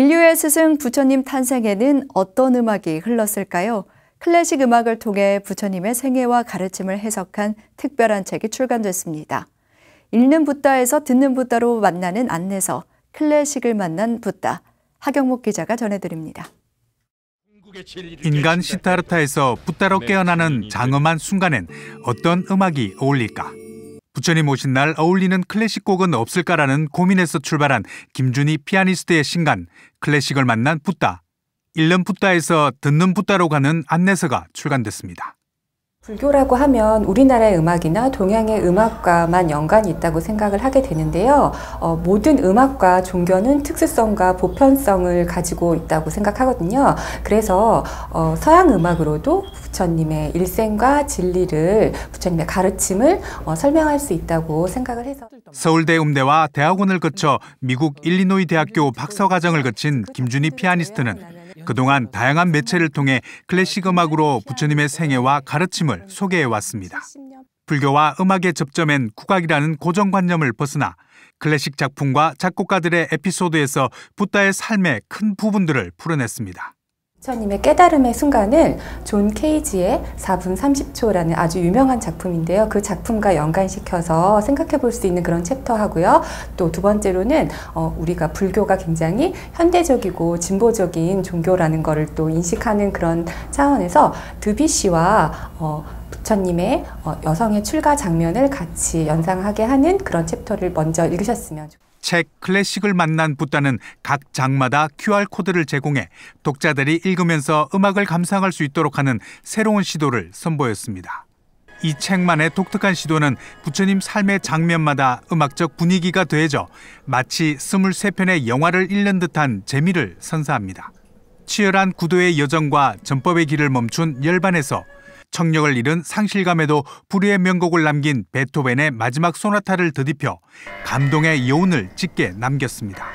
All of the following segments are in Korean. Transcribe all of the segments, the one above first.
인류의 스승 부처님 탄생에는 어떤 음악이 흘렀을까요? 클래식 음악을 통해 부처님의 생애와 가르침을 해석한 특별한 책이 출간됐습니다. 읽는 붓다에서 듣는 붓다로 만나는 안내서 클래식을 만난 붓다 하경목 기자가 전해드립니다. 인간 시타르타에서 붓다로 네, 깨어나는 장엄한 순간엔 어떤 음악이 어울릴까? 부처님 오신 날 어울리는 클래식 곡은 없을까라는 고민에서 출발한 김준희 피아니스트의 신간 클래식을 만난 붓다. 일름 붓다에서 듣는 붓다로 가는 안내서가 출간됐습니다. 불교라고 하면 우리나라의 음악이나 동양의 음악과만 연관이 있다고 생각을 하게 되는데요. 어, 모든 음악과 종교는 특수성과 보편성을 가지고 있다고 생각하거든요. 그래서 어, 서양 음악으로도 부처님의 일생과 진리를 부처님의 가르침을 어, 설명할 수 있다고 생각을 해서 서울대 음대와 대학원을 거쳐 미국 일리노이 대학교 박사 과정을 거친 김준희 피아니스트는 그동안 다양한 매체를 뭐 통해 그 클래식 그 음악으로 부처님의 생애와 뭐 가르침을 그 소개해 왔습니다. 불교와 음악의 접점엔 국악이라는 고정관념을 벗어나 클래식 작품과 작곡가들의 에피소드에서 부다의 삶의 큰 부분들을 풀어냈습니다. 부처님의 깨달음의 순간은 존 케이지의 4분 30초라는 아주 유명한 작품인데요. 그 작품과 연관시켜서 생각해 볼 수 있는 그런 챕터하고요. 또 두 번째로는 어, 우리가 불교가 굉장히 현대적이고 진보적인 종교라는 것을 또 인식하는 그런 차원에서 드비시와 어, 부처님의 어, 여성의 출가 장면을 같이 연상하게 하는 그런 챕터를 먼저 읽으셨으면 좋겠습니다. 책 클래식을 만난 붓다는 각 장마다 QR코드를 제공해 독자들이 읽으면서 음악을 감상할 수 있도록 하는 새로운 시도를 선보였습니다. 이 책만의 독특한 시도는 부처님 삶의 장면마다 음악적 분위기가 더해져 마치 23편의 영화를 읽는 듯한 재미를 선사합니다. 치열한 구도의 여정과 전법의 길을 멈춘 열반에서 청력을 잃은 상실감에도 불의의 명곡을 남긴 베토벤의 마지막 소나타를 드디어 감동의 여운을 짙게 남겼습니다.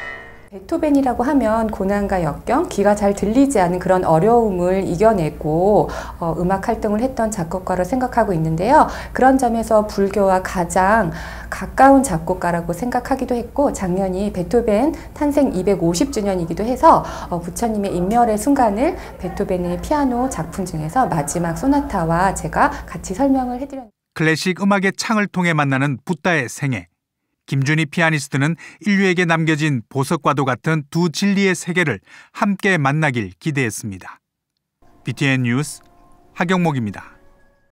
베토벤이라고 하면 고난과 역경, 귀가 잘 들리지 않은 그런 어려움을 이겨내고 어, 음악 활동을 했던 작곡가로 생각하고 있는데요. 그런 점에서 불교와 가장 가까운 작곡가라고 생각하기도 했고 작년이 베토벤 탄생 250주년이기도 해서 어, 부처님의 인멸의 순간을 베토벤의 피아노 작품 중에서 마지막 소나타와 제가 같이 설명을 해드렸습니다. 클래식 음악의 창을 통해 만나는 부다의 생애. 김준희 피아니스트는 인류에게 남겨진 보석과도 같은 두 진리의 세계를 함께 만나길 기대했습니다. BTN 뉴스 하경목입니다.